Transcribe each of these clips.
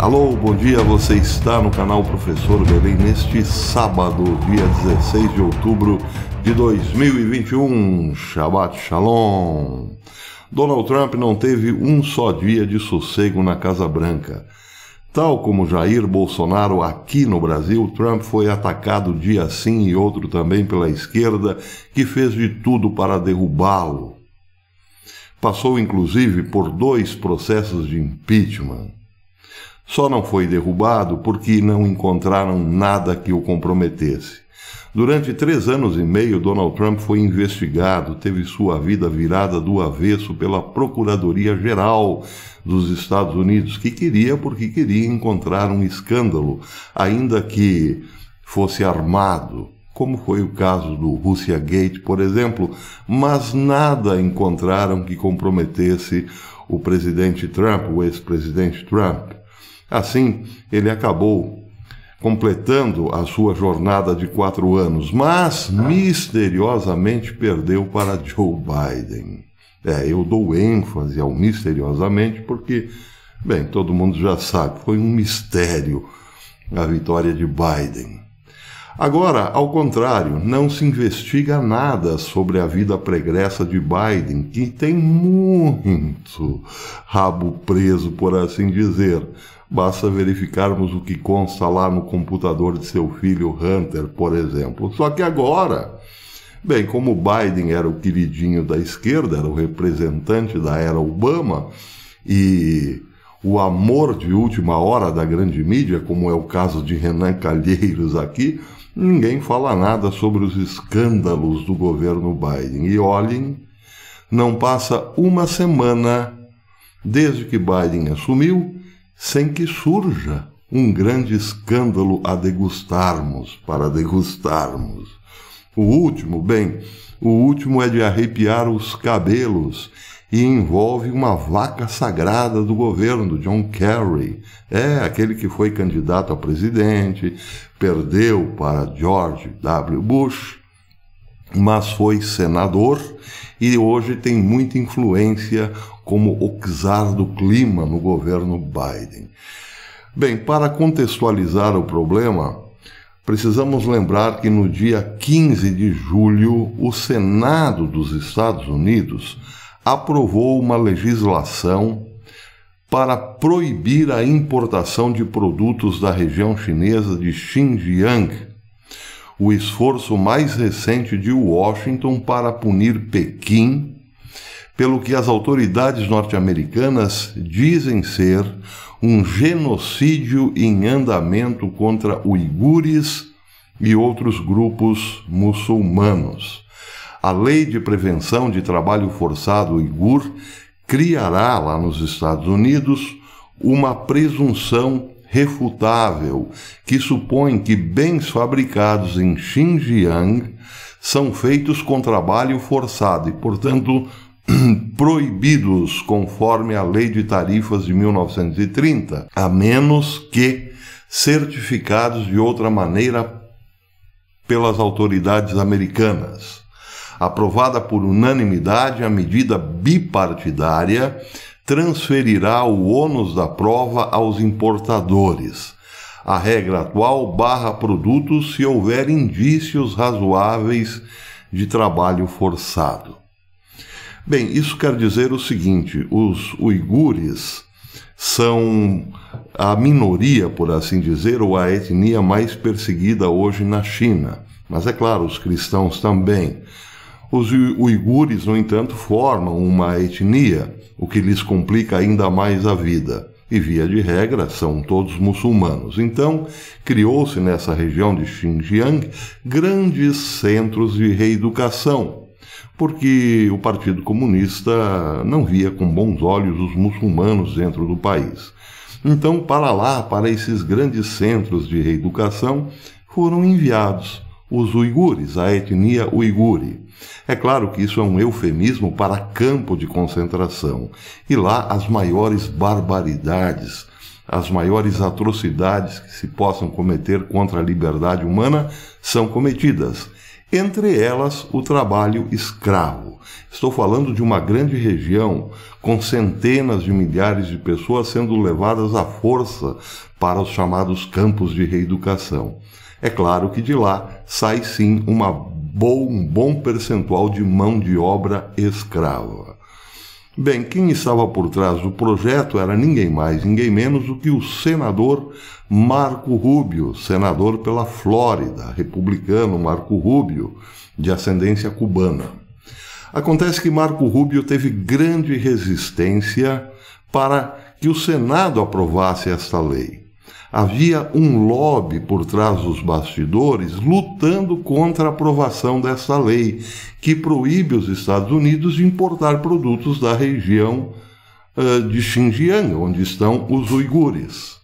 Alô, bom dia, você está no canal Professor Belém neste sábado, dia 16 de outubro de 2021. Shabbat Shalom. Donald Trump não teve um só dia de sossego na Casa Branca. Tal como Jair Bolsonaro aqui no Brasil, Trump foi atacado dia sim e outro também pela esquerda, que fez de tudo para derrubá-lo. Passou inclusive por dois processos de impeachment. Só não foi derrubado porque não encontraram nada que o comprometesse. Durante três anos e meio, Donald Trump foi investigado, teve sua vida virada do avesso pela Procuradoria-Geral dos Estados Unidos, que queria, porque queria encontrar um escândalo, ainda que fosse armado, como foi o caso do Russia Gate, por exemplo, mas nada encontraram que comprometesse o presidente Trump, o ex-presidente Trump. Assim, ele acabou completando a sua jornada de quatro anos, mas misteriosamente perdeu para Joe Biden. É, eu dou ênfase ao misteriosamente porque, bem, todo mundo já sabe, foi um mistério a vitória de Biden. Agora, ao contrário, não se investiga nada sobre a vida pregressa de Biden, que tem muito rabo preso, por assim dizer. Basta verificarmos o que consta lá no computador de seu filho Hunter, por exemplo. Só que agora, bem, como Biden era o queridinho da esquerda, era o representante da era Obama, e o amor de última hora da grande mídia, como é o caso de Renan Calheiros aqui, Ninguém fala nada sobre os escândalos do governo Biden. E olhem, não passa uma semana desde que Biden assumiu sem que surja um grande escândalo a degustarmos, para degustarmos. O último, bem, o último é de arrepiar os cabelos e envolve uma vaca sagrada do governo, do John Kerry. É, aquele que foi candidato a presidente, perdeu para George W. Bush, mas foi senador e hoje tem muita influência como o czar do clima no governo Biden. Bem, para contextualizar o problema, precisamos lembrar que no dia 15 de julho, o Senado dos Estados Unidos aprovou uma legislação para proibir a importação de produtos da região chinesa de Xinjiang, o esforço mais recente de Washington para punir Pequim, pelo que as autoridades norte-americanas dizem ser um genocídio em andamento contra uigures e outros grupos muçulmanos. A Lei de Prevenção de Trabalho Forçado, (IGUR) criará lá nos Estados Unidos uma presunção refutável que supõe que bens fabricados em Xinjiang são feitos com trabalho forçado e, portanto, proibidos conforme a Lei de Tarifas de 1930, a menos que certificados de outra maneira pelas autoridades americanas aprovada por unanimidade, a medida bipartidária transferirá o ônus da prova aos importadores. A regra atual barra produtos se houver indícios razoáveis de trabalho forçado. Bem, isso quer dizer o seguinte: os uigures são a minoria, por assim dizer, ou a etnia mais perseguida hoje na China. Mas é claro, os cristãos também. Os uigures, no entanto, formam uma etnia, o que lhes complica ainda mais a vida. E via de regra são todos muçulmanos. Então, criou-se nessa região de Xinjiang grandes centros de reeducação, porque o Partido Comunista não via com bons olhos os muçulmanos dentro do país. Então, para lá, para esses grandes centros de reeducação, foram enviados os uigures, a etnia uigure. É claro que isso é um eufemismo para campo de concentração, e lá as maiores barbaridades, as maiores atrocidades que se possam cometer contra a liberdade humana são cometidas, entre elas o trabalho escravo. Estou falando de uma grande região com centenas de milhares de pessoas sendo levadas à força para os chamados campos de reeducação. É claro que de lá sai sim uma bo um bom percentual de mão de obra escrava. Bem, quem estava por trás do projeto era ninguém mais, ninguém menos do que o senador Marco Rubio, senador pela Flórida, republicano Marco Rubio, de ascendência cubana. Acontece que Marco Rubio teve grande resistência para que o Senado aprovasse esta lei havia um lobby por trás dos bastidores lutando contra a aprovação dessa lei, que proíbe os Estados Unidos de importar produtos da região uh, de Xinjiang, onde estão os uigures.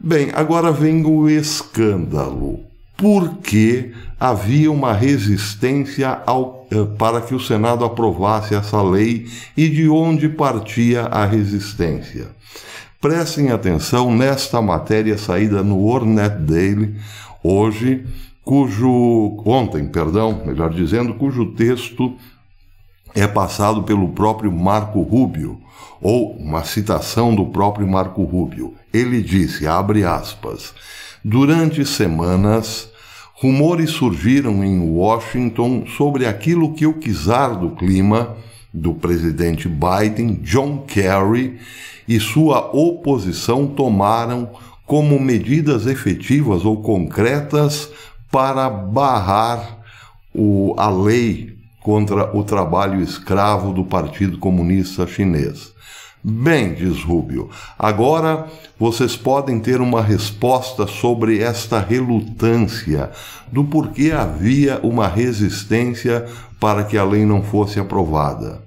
Bem, agora vem o escândalo. Por que havia uma resistência ao, eh, para que o Senado aprovasse essa lei e de onde partia a resistência? Prestem atenção nesta matéria saída no Ornet Daily hoje, cujo ontem, perdão, melhor dizendo, cujo texto é passado pelo próprio Marco Rubio, ou uma citação do próprio Marco Rubio. Ele disse, abre aspas, durante semanas rumores surgiram em Washington sobre aquilo que o quizar do clima do presidente Biden, John Kerry e sua oposição tomaram como medidas efetivas ou concretas para barrar o, a lei contra o trabalho escravo do Partido Comunista Chinês. Bem, diz Rubio, agora vocês podem ter uma resposta sobre esta relutância do porquê havia uma resistência para que a lei não fosse aprovada.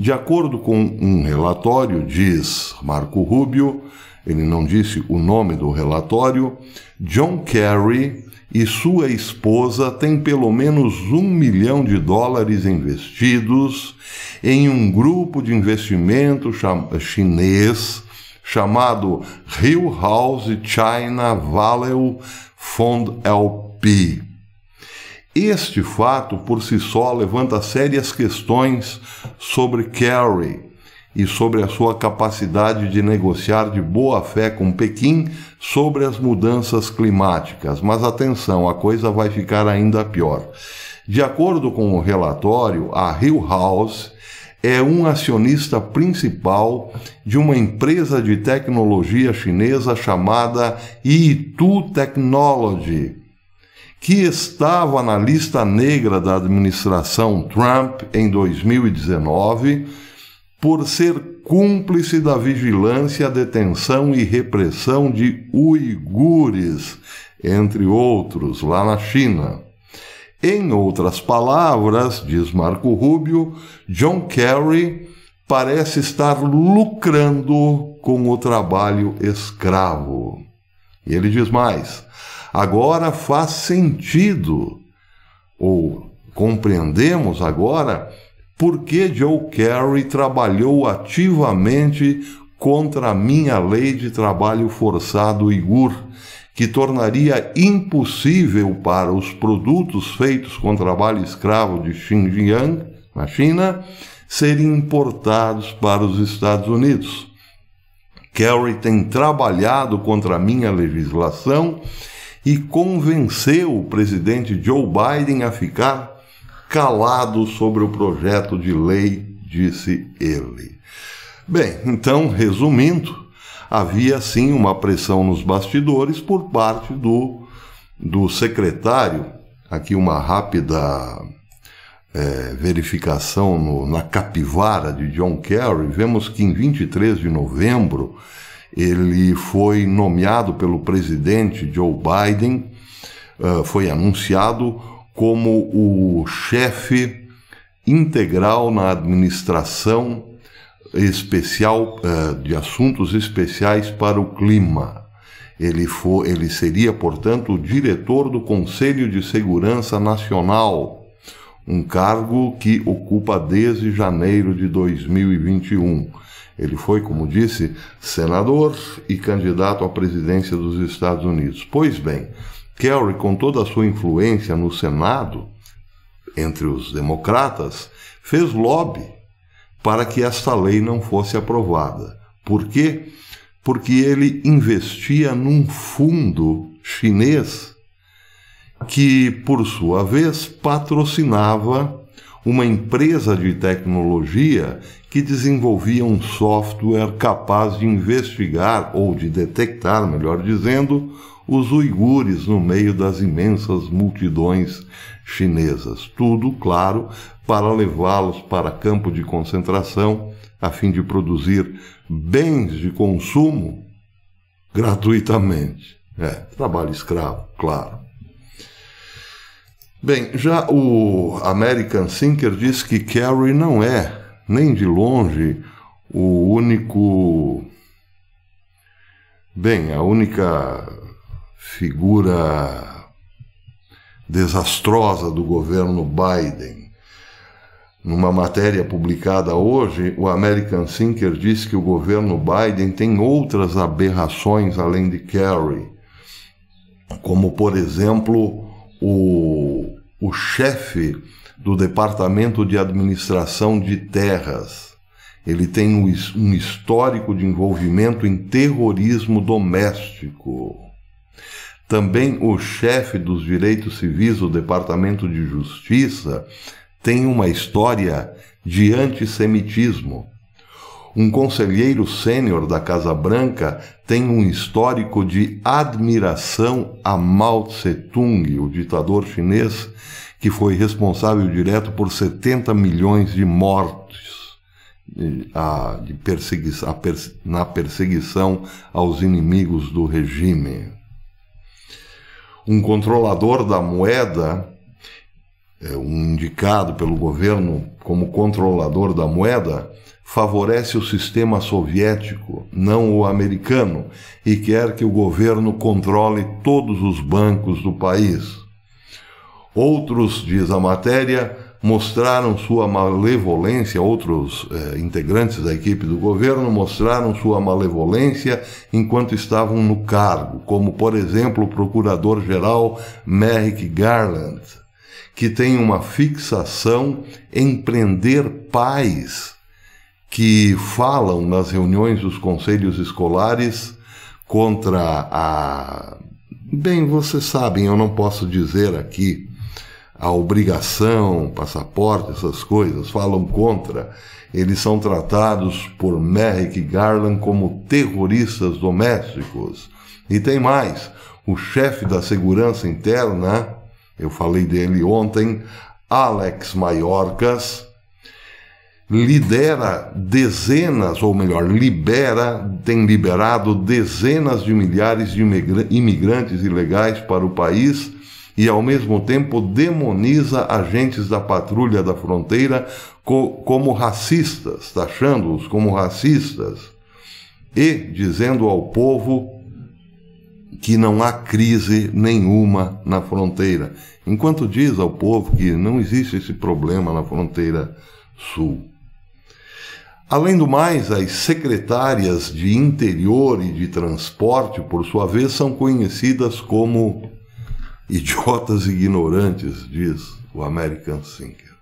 De acordo com um relatório, diz Marco Rubio, ele não disse o nome do relatório, John Kerry e sua esposa têm pelo menos um milhão de dólares investidos em um grupo de investimento chinês chamado Hill House China Value Fund LP. Este fato por si só levanta sérias questões sobre Kerry e sobre a sua capacidade de negociar de boa fé com Pequim sobre as mudanças climáticas. Mas atenção, a coisa vai ficar ainda pior. De acordo com o relatório, a Hill House é um acionista principal de uma empresa de tecnologia chinesa chamada Yitu Technology que estava na lista negra da administração Trump em 2019 por ser cúmplice da vigilância, detenção e repressão de uigures, entre outros, lá na China. Em outras palavras, diz Marco Rubio, John Kerry parece estar lucrando com o trabalho escravo. E ele diz mais: Agora faz sentido, ou compreendemos agora, por que Joe Carey trabalhou ativamente contra a minha lei de trabalho forçado uigur, que tornaria impossível para os produtos feitos com trabalho escravo de Xinjiang, na China, serem importados para os Estados Unidos. Kerry tem trabalhado contra a minha legislação e convenceu o presidente Joe Biden a ficar calado sobre o projeto de lei, disse ele. Bem, então, resumindo, havia sim uma pressão nos bastidores por parte do, do secretário. Aqui, uma rápida é, verificação no, na capivara de John Kerry. Vemos que em 23 de novembro ele foi nomeado pelo presidente Joe Biden, eh, foi anunciado como o chefe integral na administração especial eh, de assuntos especiais para o clima. Ele, for, ele seria, portanto, o diretor do Conselho de Segurança Nacional, um cargo que ocupa desde janeiro de 2021. Ele foi, como disse, senador e candidato à presidência dos Estados Unidos. Pois bem, Kerry, com toda a sua influência no Senado, entre os democratas, fez lobby para que esta lei não fosse aprovada. Por quê? Porque ele investia num fundo chinês que, por sua vez, patrocinava uma empresa de tecnologia que desenvolvia um software capaz de investigar ou de detectar, melhor dizendo, os uigures no meio das imensas multidões chinesas. Tudo, claro, para levá-los para campo de concentração a fim de produzir bens de consumo gratuitamente. É, trabalho escravo, claro. Bem, já o American Thinker diz que Carrie não é, nem de longe, o único. Bem, a única figura desastrosa do governo Biden. Numa matéria publicada hoje, o American Thinker diz que o governo Biden tem outras aberrações além de Kerry, como, por exemplo, o, o chefe do Departamento de Administração de Terras. Ele tem um histórico de envolvimento em terrorismo doméstico. Também o chefe dos direitos civis do Departamento de Justiça tem uma história de antissemitismo um conselheiro sênior da Casa Branca tem um histórico de admiração a Mao Tse-tung, o ditador chinês que foi responsável direto por 70 milhões de mortes a, de persegui a na perseguição aos inimigos do regime. Um controlador da moeda, é, um indicado pelo governo como controlador da moeda, favorece o sistema soviético, não o americano, e quer que o governo controle todos os bancos do país. Outros, diz a matéria, mostraram sua malevolência, outros eh, integrantes da equipe do governo mostraram sua malevolência enquanto estavam no cargo, como, por exemplo, o procurador-geral Merrick Garland, que tem uma fixação em prender pais que falam nas reuniões dos conselhos escolares contra a. Bem, vocês sabem, eu não posso dizer aqui a obrigação, passaporte, essas coisas, falam contra. Eles são tratados por Merrick Garland como terroristas domésticos. E tem mais: o chefe da segurança interna, eu falei dele ontem, Alex Maiorcas, lidera dezenas, ou melhor, libera, tem liberado dezenas de milhares de imigrantes ilegais para o país e, ao mesmo tempo, demoniza agentes da patrulha da fronteira como racistas, taxando-os como racistas e dizendo ao povo que não há crise nenhuma na fronteira, enquanto diz ao povo que não existe esse problema na fronteira sul. Além do mais, as secretárias de interior e de transporte, por sua vez, são conhecidas como idiotas ignorantes, diz o American Thinker.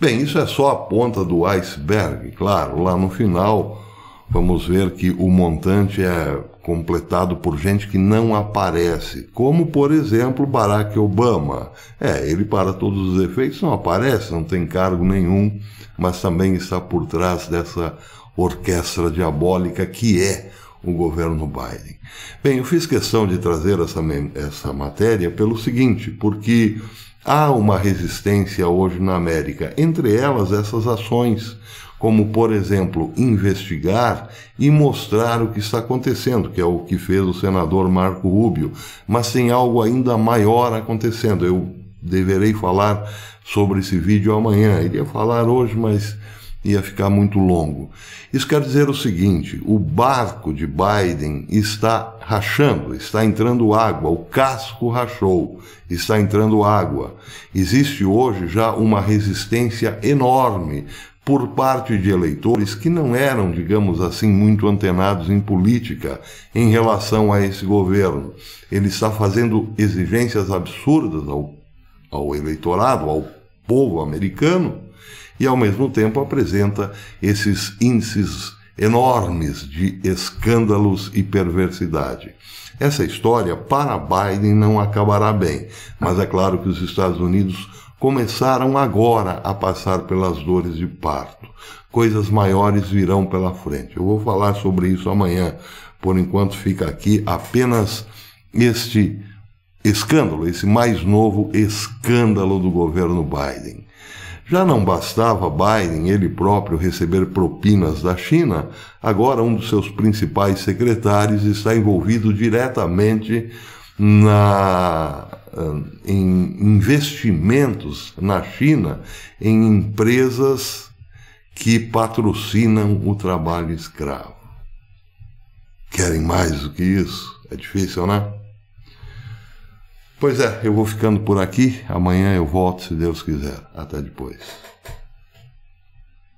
Bem, isso é só a ponta do iceberg, claro, lá no final vamos ver que o montante é completado por gente que não aparece, como por exemplo Barack Obama. É, ele para todos os efeitos não aparece, não tem cargo nenhum mas também está por trás dessa orquestra diabólica que é o governo Biden. Bem, eu fiz questão de trazer essa, essa matéria pelo seguinte, porque há uma resistência hoje na América, entre elas essas ações, como por exemplo investigar e mostrar o que está acontecendo, que é o que fez o senador Marco Rubio, mas tem algo ainda maior acontecendo. Eu deverei falar sobre esse vídeo amanhã. Iria falar hoje, mas ia ficar muito longo. Isso quer dizer o seguinte: o barco de Biden está rachando, está entrando água, o casco rachou, está entrando água. Existe hoje já uma resistência enorme por parte de eleitores que não eram, digamos assim, muito antenados em política em relação a esse governo. Ele está fazendo exigências absurdas ao ao eleitorado, ao povo americano, e ao mesmo tempo apresenta esses índices enormes de escândalos e perversidade. Essa história para Biden não acabará bem, mas é claro que os Estados Unidos começaram agora a passar pelas dores de parto. Coisas maiores virão pela frente. Eu vou falar sobre isso amanhã. Por enquanto fica aqui apenas este escândalo, esse mais novo escândalo do governo Biden. Já não bastava Biden, ele próprio, receber propinas da China, agora um dos seus principais secretários está envolvido diretamente na, ah, em investimentos na China em empresas que patrocinam o trabalho escravo. Querem mais do que isso? É difícil, não é? Pois é, eu vou ficando por aqui. Amanhã eu volto, se Deus quiser. Até depois.